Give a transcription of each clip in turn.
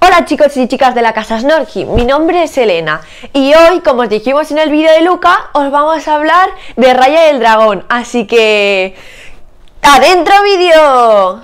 Hola chicos y chicas de la Casa Snorky, mi nombre es Elena y hoy, como os dijimos en el vídeo de Luca, os vamos a hablar de Raya del Dragón, así que... ¡Adentro vídeo!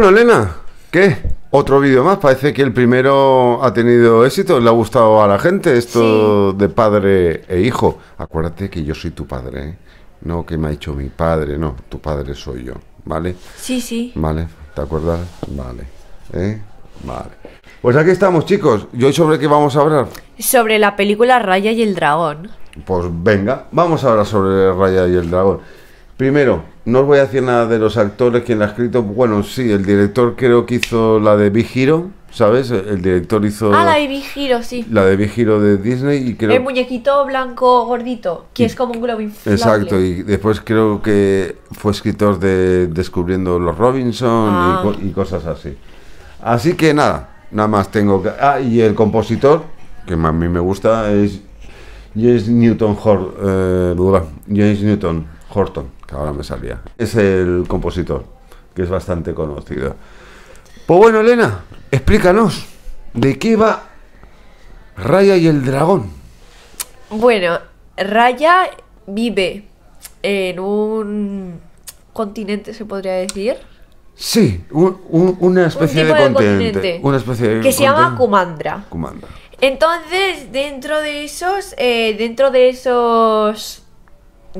Bueno, Elena, ¿qué? Otro vídeo más. Parece que el primero ha tenido éxito. Le ha gustado a la gente esto de padre e hijo. Acuérdate que yo soy tu padre, ¿eh? No que me ha dicho mi padre, no. Tu padre soy yo, ¿vale? Sí, sí. ¿Vale? ¿Te acuerdas? Vale. ¿Eh? Vale. Pues aquí estamos, chicos. ¿Y hoy sobre qué vamos a hablar? Sobre la película Raya y el Dragón. Pues venga, vamos a hablar sobre Raya y el Dragón. Primero, no os voy a decir nada de los actores, quien la ha escrito. Bueno, sí, el director creo que hizo la de Big Hero, ¿sabes? El director hizo. Ah, la de Big Hero, sí. La de Big Hero de Disney y creo. El muñequito blanco gordito, que es como un globo Exacto, y después creo que fue escritor de Descubriendo los Robinson ah. y, cosas así. Así que nada, nada más tengo que. Ah, y el compositor, que a mí me gusta, es James Newton, eh, James Newton Horton ahora me salía. Es el compositor, que es bastante conocido. Pues bueno, Elena, explícanos, ¿de qué va Raya y el dragón? Bueno, Raya vive en un continente, se podría decir. Sí, una especie de, continente, Una especie que se llama Kumandra. Entonces, dentro de esos, eh, dentro de esos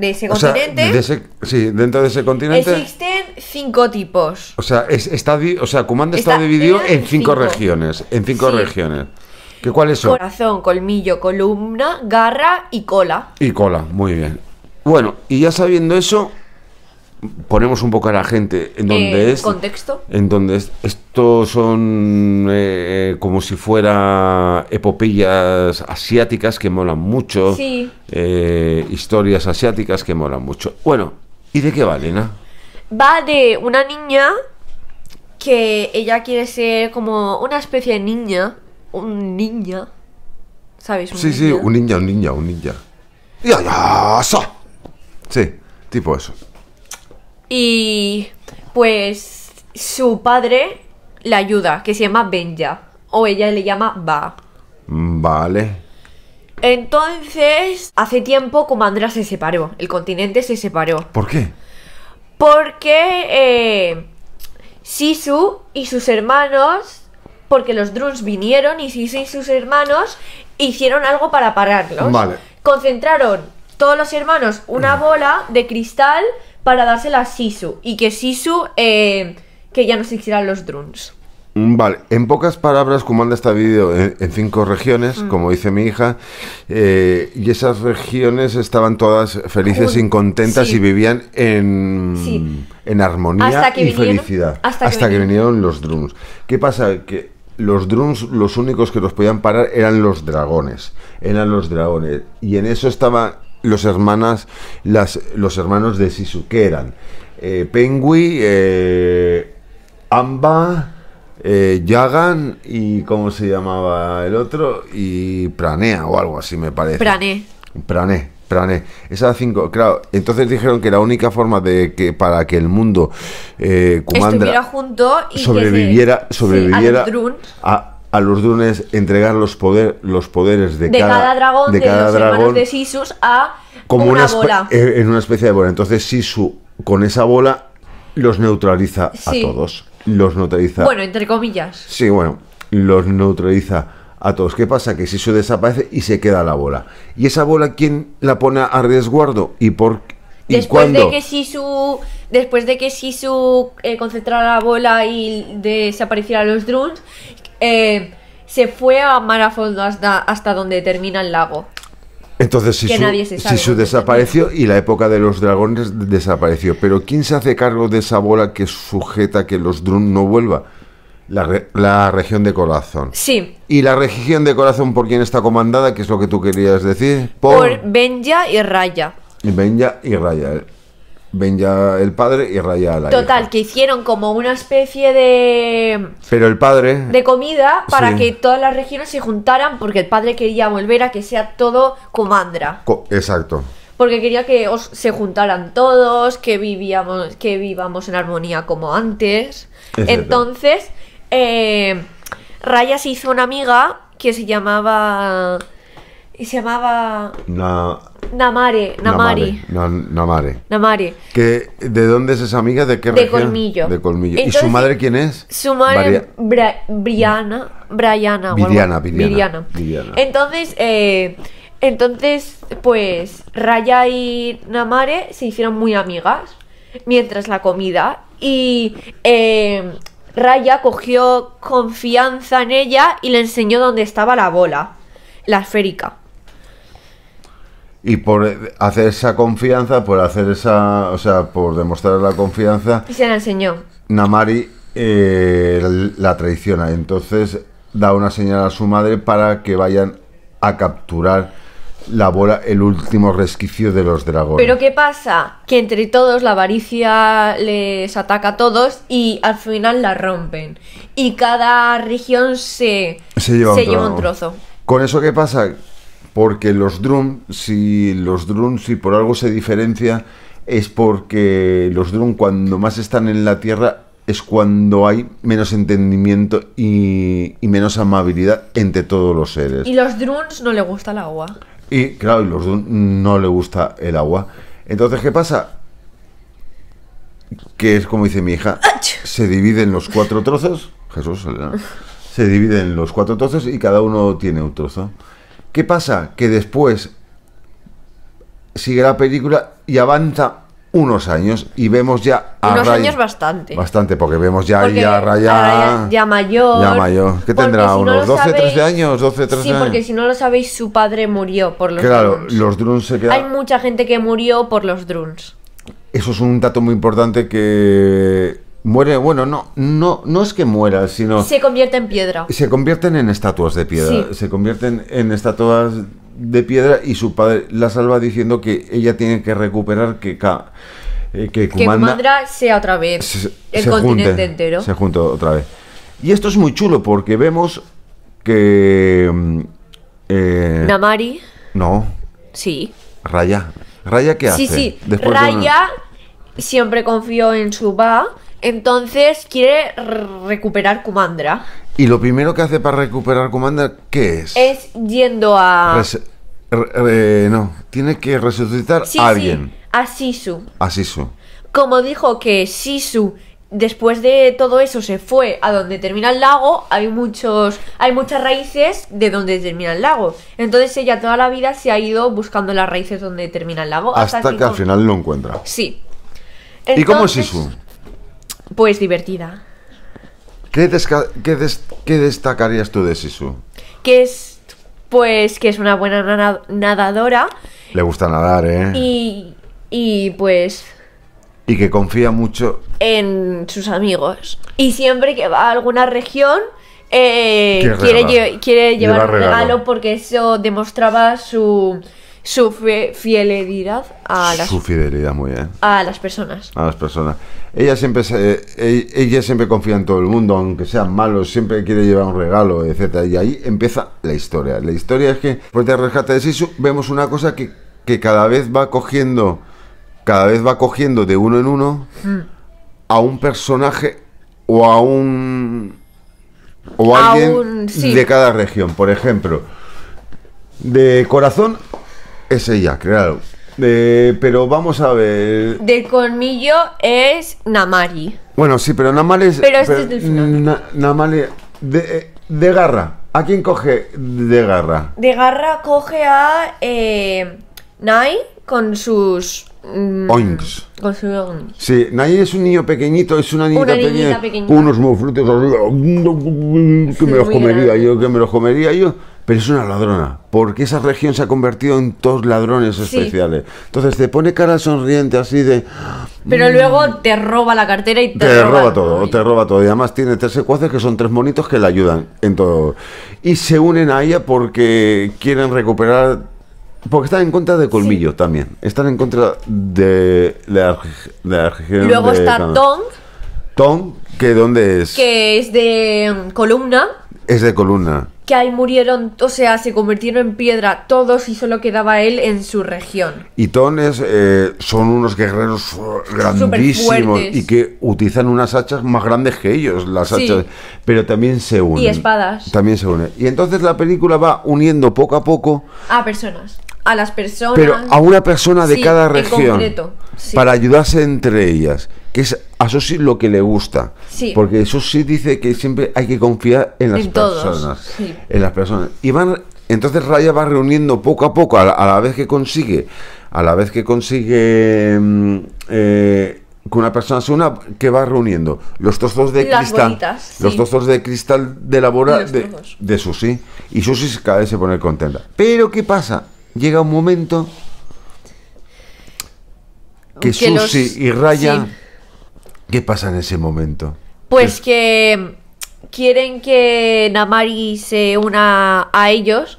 de ese continente. sí, dentro de ese continente. Existen cinco tipos. O sea, está, o sea Kumanda está, dividido en cinco, regiones. En cinco regiones. ¿Qué, ¿Cuáles son? Corazón, colmillo, columna, garra y cola. Y cola, muy bien. Bueno, y ya sabiendo eso, ponemos un poco a la gente en donde es contexto en donde es, estos son eh, como si fuera epopeyas asiáticas que molan mucho sí. Eh, historias asiáticas que molan mucho bueno y de qué va Elena va de una niña que ella quiere ser como una especie de niña un niña sabes un sí sí un niña un niña un niña ya ya sí tipo eso y pues su padre la ayuda, que se llama Benja. O ella le llama Ba. Mm, vale. Entonces, hace tiempo Comandra se separó. El continente se separó. ¿Por qué? Porque eh, Sisu y sus hermanos. Porque los drones vinieron y Sisu y sus hermanos hicieron algo para pararlos. Vale. Concentraron todos los hermanos una mm. bola de cristal para dársela a Sisu. Y que Sisu, eh, que ya no se hicieran los drones. Mm, vale, en pocas palabras, como anda este en, en, cinco regiones, mm. como dice mi hija, eh, y esas regiones estaban todas felices, e incontentas y vivían en, sí. en armonía y felicidad. Hasta, que, vinieron. los drones. ¿Qué pasa? Que los drones, los únicos que los podían parar eran los dragones. Eran los dragones. Y en eso estaba los, hermanas, las, los hermanos de que eran eh, Pengui, eh, Amba, Jagan eh, Yagan y ¿cómo se llamaba el otro? Y Pranea o algo así me parece. Prané. Prané, Prané. Esas cinco, claro. Entonces dijeron que la única forma de que para que el mundo eh, junto y sobreviviera, sobreviviera a, a los dunes entregar los, poder, los poderes de, cada, dragón de, cada los dragón, de Sisu a como una, bola. Eh, en una especie de bola. Entonces Sisu con esa bola los neutraliza a todos. Los neutraliza. Bueno, entre comillas. Sí, bueno, los neutraliza a todos. ¿Qué pasa? Que Sisu desaparece y se queda la bola. ¿Y esa bola quién la pone a resguardo? ¿Y por Después de que Sisu, después de que eh, concentrara la bola y desapareciera los drones, eh, se fue a mar hasta, donde termina el lago. Entonces Sisu, Sisu desapareció y la época de los dragones desapareció. Pero ¿quién se hace cargo de esa bola que sujeta que los drones no vuelvan? La, región de corazón. Sí. ¿Y la región de corazón por quién está comandada? ¿Qué es lo que tú querías decir? Por, por Benja y Raya. Benja y Raya. ¿eh? Benja el padre y Raya la Total, que hicieron como una especie de... Pero el padre... De comida para que todas las regiones se juntaran porque el padre quería volver a que sea todo comandra. exacto. Porque quería que se juntaran todos, que, vivíamos, que vivamos en armonía como antes. Entonces, eh, Raya se hizo una amiga que se llamaba... Y se llamaba... Namare, Namari. Namare. Namare. ¿De dónde es esa amiga? ¿De qué de De Colmillo. ¿Y su madre quién es? Su madre, Briana. Briana. Viriana, Viriana, Entonces, eh, entonces, pues Raya y Namare se hicieron muy amigas mientras la comida. Y eh, Raya cogió confianza en ella y le enseñó dónde estaba la bola, la esférica y por hacer esa confianza, por hacer esa, o sea, por demostrar la confianza. Y se la enseñó. Namari eh, la traiciona. Entonces da una señal a su madre para que vayan a capturar la bola, el último resquicio de los dragones. Pero ¿qué pasa? Que entre todos la avaricia les ataca a todos y al final la rompen. Y cada región se, lleva, un trozo. ¿Con eso qué pasa? porque los drum, si los si por algo se diferencia, es porque los drums, cuando más están en la tierra es cuando hay menos entendimiento y, menos amabilidad entre todos los seres. Y los drones no le gusta el agua. Y claro, y los drones no le gusta el agua. Entonces, ¿qué pasa? Que es como dice mi hija, se dividen los cuatro trozos. Jesús, se dividen los cuatro trozos y cada uno tiene un trozo. ¿Qué pasa? Que después sigue la película y avanza unos años y vemos ya unos años bastante bastante porque vemos ya a ya mayor ya mayor que tendrá unos 12 13 años 12 13 sí porque si no lo sabéis su padre murió por los claro los drones se quedaron hay mucha gente que murió por los drones. eso es un dato muy importante que Muere, bueno, no, no, no es que muera, sino... Se convierte en piedra. Se convierten en estatuas de piedra. Se convierten en estatuas de piedra y su padre la salva diciendo que ella tiene que recuperar que... Eh, que, Kumandra sea otra vez el continente entero. Se junta otra vez. Y esto es muy chulo porque vemos que... Mm, eh, Namari. No. Sí. Raya. Raya, ¿qué hace? Sí, sí. Raya siempre confió en su va entonces quiere recuperar Kumandra. ¿Y lo primero que hace para recuperar Kumandra qué es? Es yendo a... no, tiene que resucitar a alguien. Sí, a Sisu. A Sisu. Como dijo que Sisu, después de todo eso, se fue a donde termina el lago, hay, muchos, hay muchas raíces de donde termina el lago. Entonces ella toda la vida se ha ido buscando las raíces donde termina el lago. Hasta, que, al final lo encuentra. Sí. ¿Y cómo es Sisu? Pues divertida. ¿Qué, destacarías tú de Sisu? Que es, pues, que es una buena nadadora. Le gusta nadar, ¿eh? Y, y pues... Y que confía mucho en sus amigos. Y siempre que va a alguna región, eh, quiere, llevar, un regalo porque eso demostraba su su fidelidad a las su fidelidad muy bien a las personas a las personas ella siempre eh, e-, ella siempre confía en todo el mundo aunque sean malos siempre quiere llevar un regalo etcétera y ahí empieza la historia la historia es que por de rescate de Sisu vemos una cosa que, cada vez va cogiendo cada vez va cogiendo de uno en uno hmm. a un personaje o a un o alguien de cada región por ejemplo de corazón es ella, claro. pero vamos a ver. De colmillo es Namari. Bueno, sí, pero Namari es. Pero este es del final. Namari. Eh, de, garra. ¿A quién coge de garra? De garra coge a eh, Nai con sus. Mm, oinks. Con sus Sí, Nai es un niño pequeñito, es una niñita, una pequeña, Unos que me los comería yo, que me los comería yo pero es una ladrona, porque esa región se ha convertido en dos ladrones especiales. Entonces te pone cara sonriente así de... Pero mm". luego te roba la cartera y te, te roba, todo. Te roba todo. Y además tiene tres secuaces que son tres monitos que le ayudan en todo. Y se unen a ella porque quieren recuperar porque están en contra de Colmillo también. Están en contra de la, de ...y Luego está Tong. Tong, que dónde es. Que es de mm, Columna. Es de Columna que ahí murieron, o sea, se convirtieron en piedra todos y solo quedaba él en su región. Y tones eh, son unos guerreros grandísimos y que utilizan unas hachas más grandes que ellos, las hachas, pero también se unen. Y espadas. También se unen. Y entonces la película va uniendo poco a poco a personas a las personas. Pero a una persona de cada región. Para ayudarse entre ellas es a Susi lo que le gusta. Sí. Porque sí dice que siempre hay que confiar en las personas. En las personas. Y van, entonces Raya va reuniendo poco a poco, a la, vez que consigue, a la vez que consigue mm, eh, una persona se una, que va reuniendo los trozos de cristal. Los trozos de cristal de la de, Susi. Y Susi cada vez se pone contenta. Pero ¿qué pasa? Llega un momento que, Susi y Raya ¿Qué pasa en ese momento? Pues que quieren que Namari se una a ellos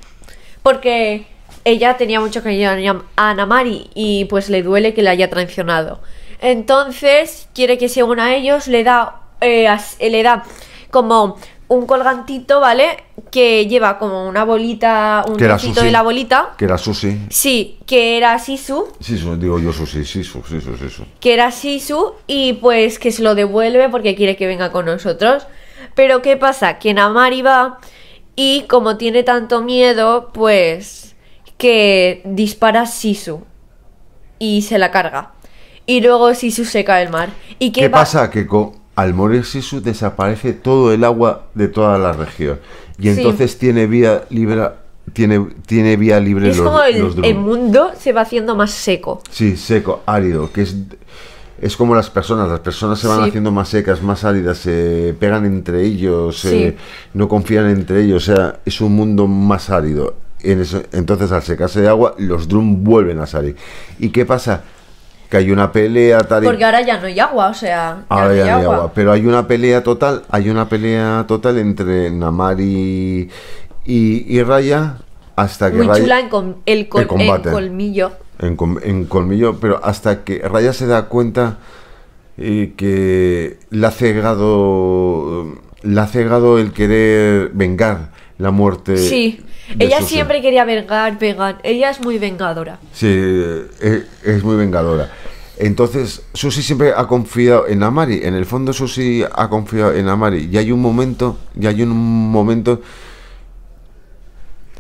porque ella tenía mucho cariño a Namari y pues le duele que la haya traicionado. Entonces quiere que se una a ellos, le da, eh, le da como un colgantito, ¿vale? Que lleva como una bolita, un trocito de la bolita. Que era Susi. Sí, que era Sisu. Sisu, digo yo Susi, Sisu, Sisu, Sisu. Que era Sisu y pues que se lo devuelve porque quiere que venga con nosotros. Pero ¿qué pasa? Que Namari va y como tiene tanto miedo, pues que dispara Sisu y se la carga. Y luego Sisu se cae el mar. ¿Y qué, pasa? Que al morir Sisu desaparece todo el agua de toda la región. Y entonces tiene vía libre. Tiene, tiene vía libre es como el, mundo se va haciendo más seco. Sí, seco, árido, que es, es como las personas, las personas se van haciendo más secas, más áridas, se pegan entre ellos, no confían entre ellos, o sea, es un mundo más árido. En entonces al secarse de agua, los Drum vuelven a salir. ¿Y qué pasa? que hay una pelea tal Porque ahora ya no hay agua, o sea, hay, agua. Pero hay una pelea total, hay una pelea total entre Namari y, y, Raya hasta que Muy chula en el, colmillo. En, colmillo, pero hasta que Raya se da cuenta eh, que la ha cegado la ha cegado el querer vengar la muerte. Sí. Ella siempre quería vengar, vengar. Ella es muy vengadora. Sí, eh, es muy vengadora. Entonces, Susi siempre ha confiado en Amari. En el fondo, Susi ha confiado en Amari. Y hay un momento, y hay un momento.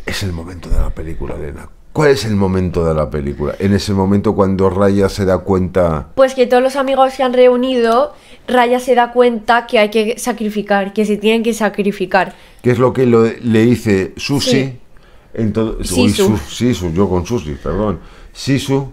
Es el momento de la película, Elena. ¿Cuál es el momento de la película? En ese momento cuando Raya se da cuenta... Pues que todos los amigos se han reunido, Raya se da cuenta que hay que sacrificar, que se tienen que sacrificar. ¿Qué es lo que le dice Susi? Entonces, Sisu. yo con Susi, perdón. Sisu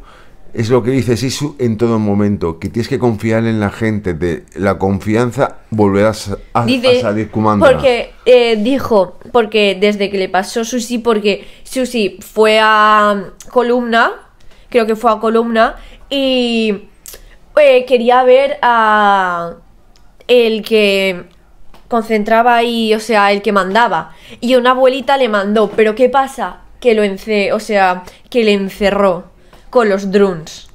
es lo que dice Sisu en todo momento, que tienes que confiar en la gente, de la confianza volverás a, salir comando. Porque eh, dijo, porque desde que le pasó Susi, porque Susi fue a Columna, creo que fue a Columna, y eh, quería ver a el que concentraba y, o sea, el que mandaba. Y una abuelita le mandó, pero ¿qué pasa? Que lo ence o sea, que le encerró con los drones.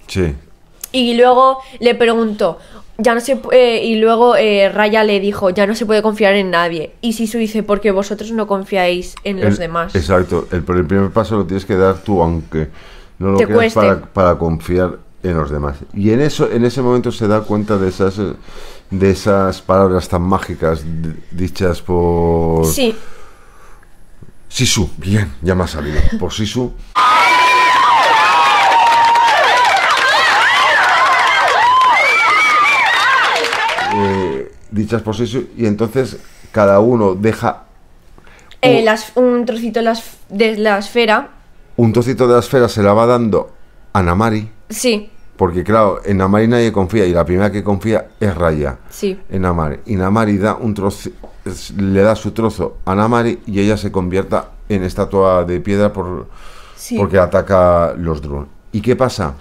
Y luego le preguntó, ya no se eh, y luego eh, Raya le dijo, ya no se puede confiar en nadie. Y Sisu dice, porque vosotros no confiáis en los demás. Exacto, el, primer paso lo tienes que dar tú, aunque no lo quieras para, confiar en los demás. Y en eso, en ese momento se da cuenta de esas de esas palabras tan mágicas dichas por. Sí. Sisu, bien, ya me ha salido. Por Sisu. dichas posesiones y entonces cada uno deja eh, un, trocito de, las, de la esfera. Un trocito de la esfera se la va dando a Namari. Sí. Porque claro, en Namari nadie confía y la primera que confía es Raya. Sí. En Namari. Y Namari da un trozo, le da su trozo a Namari y ella se convierta en estatua de piedra por, porque ataca los drones. ¿Y qué pasa?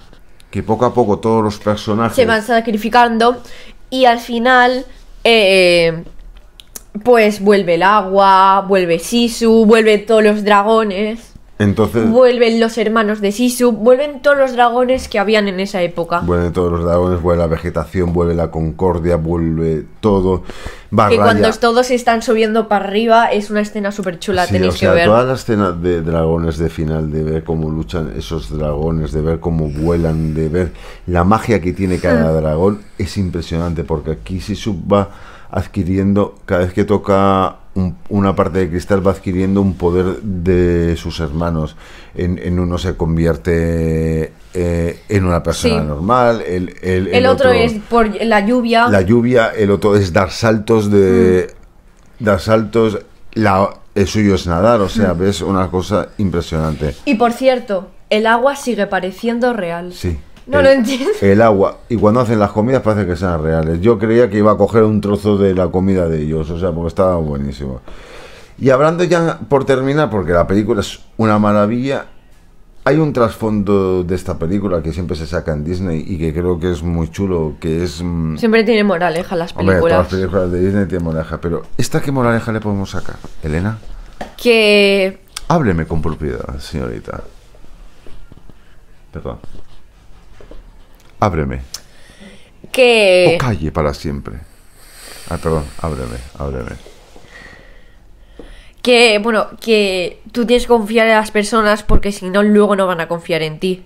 Que poco a poco todos los personajes... Se van sacrificando y al final eh, pues vuelve el agua, vuelve Sisu, vuelve todos los dragones. Entonces. Vuelven los hermanos de Sisu, vuelven todos los dragones que habían en esa época. Vuelven todos los dragones, vuelve la vegetación, vuelve la concordia, vuelve todo. Que cuando todos están subiendo para arriba es una escena súper chula, tenéis que ver. Toda la escena de dragones de final, de ver cómo luchan esos dragones, de ver cómo vuelan, de ver la magia que tiene cada hmm. dragón, es impresionante, porque aquí Sisu va adquiriendo, cada vez que toca una parte de cristal va adquiriendo un poder de sus hermanos. En, uno se convierte eh, en una persona normal, el, otro, es por la lluvia. La lluvia, el otro es dar saltos de... Mm. Dar saltos, la, el suyo es nadar, o sea, mm. ves una cosa impresionante. Y por cierto, el agua sigue pareciendo real. Sí. No el, lo entiendo. El agua. Y cuando hacen las comidas parece que sean reales. Yo creía que iba a coger un trozo de la comida de ellos, o sea, porque estaba buenísimo. Y hablando ya por terminar, porque la película es una maravilla, hay un trasfondo de esta película que siempre se saca en Disney y que creo que es muy chulo, que es... Mm, siempre tiene moraleja las películas. todas las películas de Disney tienen moraleja, pero ¿esta qué moraleja le podemos sacar, Elena? Que... Hábleme con propiedad, señorita. Perdón. Ábreme. Que... O calle para siempre. Ah, perdón, ábreme, ábreme. Que, bueno, que tú tienes que confiar en las personas porque si no, luego no van a confiar en ti.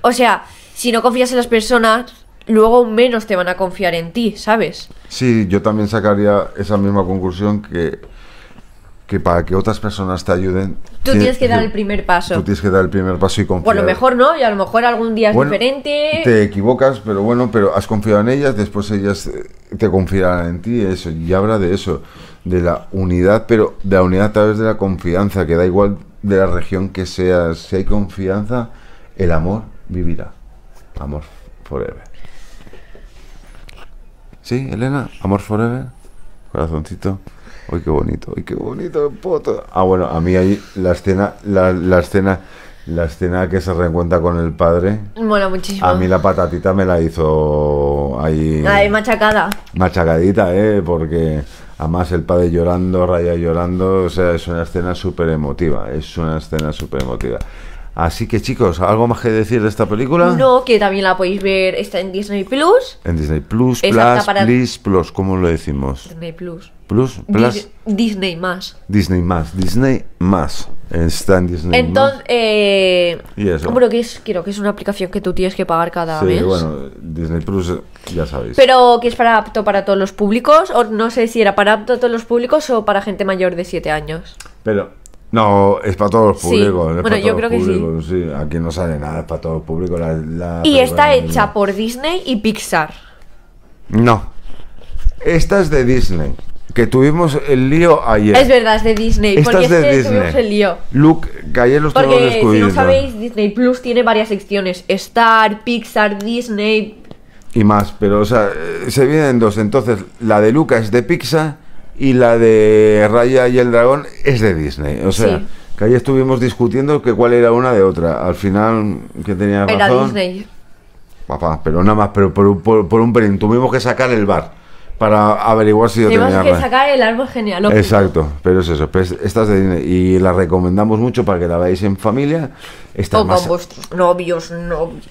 O sea, si no confías en las personas, luego menos te van a confiar en ti, ¿sabes? Sí, yo también sacaría esa misma conclusión que que para que otras personas te ayuden. Tú tienes que dar el primer paso. Tú tienes que dar el primer paso y confiar. Bueno, mejor no, y a lo mejor algún día es diferente. Te equivocas, pero bueno, pero has confiado en ellas, después ellas eh, te confiarán en ti, eso. Y habla de eso, de la unidad, pero de la unidad a través de la confianza, que da igual de la región que seas. Si hay confianza, el amor vivirá. Amor forever. ¿Sí, Elena? ¿Amor forever? Corazoncito. Ay, qué bonito, ay, qué bonito, Ah, bueno, a mí ahí la escena, la, escena, la escena que se reencuentra con el padre. Mola muchísimo. A mí la patatita me la hizo ahí. Ahí machacada. Machacadita, eh, porque además el padre llorando, Raya llorando, o sea, es una escena súper emotiva, es una escena súper emotiva. Así que chicos, ¿algo más que decir de esta película? No, que también la podéis ver, está en Disney Plus. En Disney Plus, Plus, para... Plus, Plus, ¿cómo lo decimos? Disney Plus. Plus, Plus. Disney más. Disney más, Disney Está en Disney Entonces, más. Eh, que es, una aplicación que tú tienes que pagar cada sí, bueno, Disney Plus, ya sabéis. Pero que es para apto para todos los públicos, o no sé si era para apto todos los públicos o para gente mayor de 7 años. Pero no, es para todos los públicos. bueno, yo creo que sí. Aquí no sale nada, es para todos los públicos. y está hecha por Disney y Pixar. No. Esta es de Disney. Que tuvimos el lío ayer. Es verdad, es de Disney. Esta es de Disney. Tuvimos el lío. Luke, que ayer los porque, tenemos Porque Si no sabéis, Disney Plus tiene varias secciones: Star, Pixar, Disney. Y más, pero, o sea, eh, se vienen dos. Entonces, la de Luca es de Pixar y la de Raya y el Dragón es de Disney. O sea, que ahí estuvimos discutiendo que cuál era una de otra. Al final, que tenía razón? Era Disney. Papá, pero nada más, pero por, por, por un pelín. Tuvimos que sacar el bar para averiguar si yo que sacar el árbol genial Exacto, pero es eso. Pues, y la recomendamos mucho para que la veáis en familia. o con vuestros novios, novios.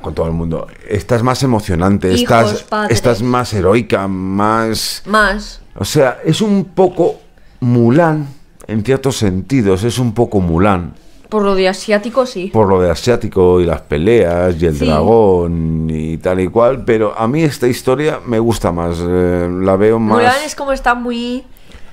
con todo el mundo. Esta es más emocionante, esta es, esta más heroica, más... Más. O sea, es un poco Mulan, en ciertos sentidos, es un poco Mulan. Por lo de asiático, sí. Por lo de asiático y las peleas y el dragón y tal y cual, pero a mí esta historia me gusta más, eh, la veo más... es como está muy...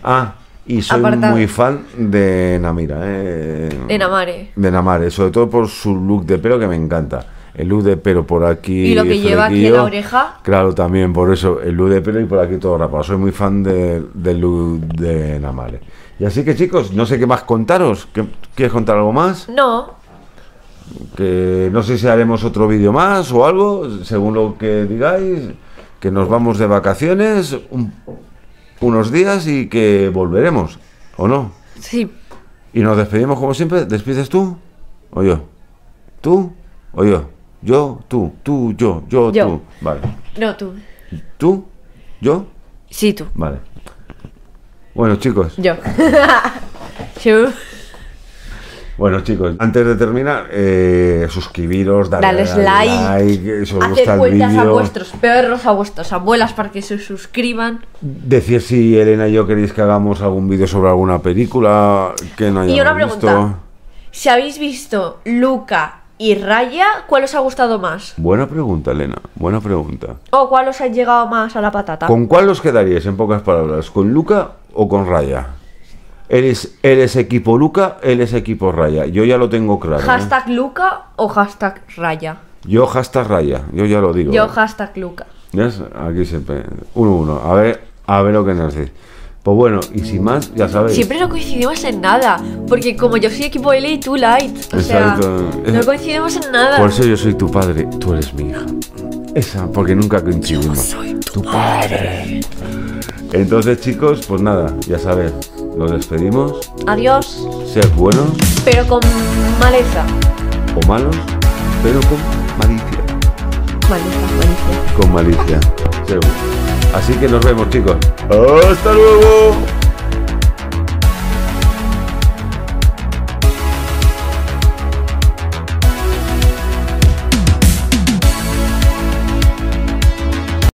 Ah, y soy muy fan de Namira. Eh, de Namare. De Namare, sobre todo por su look de pelo que me encanta. El look de pelo por aquí. Y lo que lleva aquí la oreja. Claro, también por eso. El look de pelo y por aquí todo rapado. Soy muy fan del look de Namare. Y así que chicos, no sé qué más contaros. ¿Quieres contar algo más? No. Que no sé si haremos otro vídeo más o algo, según lo que digáis, que nos vamos de vacaciones unos días y que volveremos, ¿o no? Sí. Y nos despedimos como siempre. ¿Despides tú o yo? ¿Tú o yo? Yo, tú, tú, yo, yo, yo. tú. Vale. No, tú. ¿Tú? ¿Yo? Sí, tú. Vale. Bueno, chicos. Yo. Bueno, chicos, antes de terminar, eh, suscribiros, darle, like, eh, a vuestros perros, a vuestras abuelas para que se suscriban. Decir si Elena y yo queréis que hagamos algún vídeo sobre alguna película que no hayamos visto. Y una pregunta, si habéis visto Luca y Raya, ¿cuál os ha gustado más? Buena pregunta, Elena. Buena pregunta. ¿O cuál os ha llegado más a la patata? ¿Con cuál os quedaríais, en pocas palabras? ¿Con Luca o con Raya? Eres, eres equipo Luca, es equipo Raya. Yo ya lo tengo claro. ¿eh? ¿Hashtag Luca o hashtag Raya? Yo hashtag Raya, yo ya lo digo. Yo ¿eh? hashtag Luca. Aquí siempre. Uno, uno. A ver, a ver lo que nos dice. Pues bueno, y sin más, ya sabéis. Siempre no coincidimos en nada, porque como yo soy equipo L y tú Light, o sea, no coincidimos en nada. Por eso yo soy tu padre, tú eres mi hija. Esa, porque nunca coincidimos. Yo soy tu, padre. Entonces, chicos, pues nada, ya sabéis, nos despedimos. Adiós. Ser buenos. Pero con maleza. O malos, pero con malicia. Malicia, malicia. Con malicia. Seguro. Así que nos vemos chicos. Hasta luego.